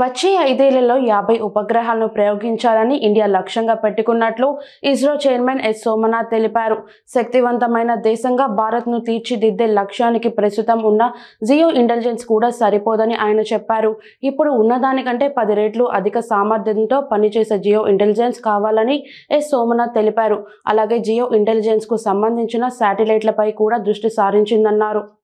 వచ్చే ఐదేళ్లలో యాభై ఉపగ్రహాలను ప్రయోగించాలని ఇండియా లక్ష్యంగా పెట్టుకున్నట్లు ఇస్రో చైర్మన్ ఎస్ సోమనాథ్ తెలిపారు శక్తివంతమైన దేశంగా భారత్ను తీర్చిదిద్దే లక్ష్యానికి ప్రస్తుతం ఉన్న జియో ఇంటెలిజెన్స్ కూడా సరిపోదని ఆయన చెప్పారు ఇప్పుడు ఉన్నదానికంటే పది రెట్లు అధిక సామర్థ్యంతో పనిచేసే జియో ఇంటెలిజెన్స్ కావాలని ఎస్ సోమనాథ్ తెలిపారు అలాగే జియో ఇంటెలిజెన్స్కు సంబంధించిన శాటిలైట్లపై కూడా దృష్టి సారించిందన్నారు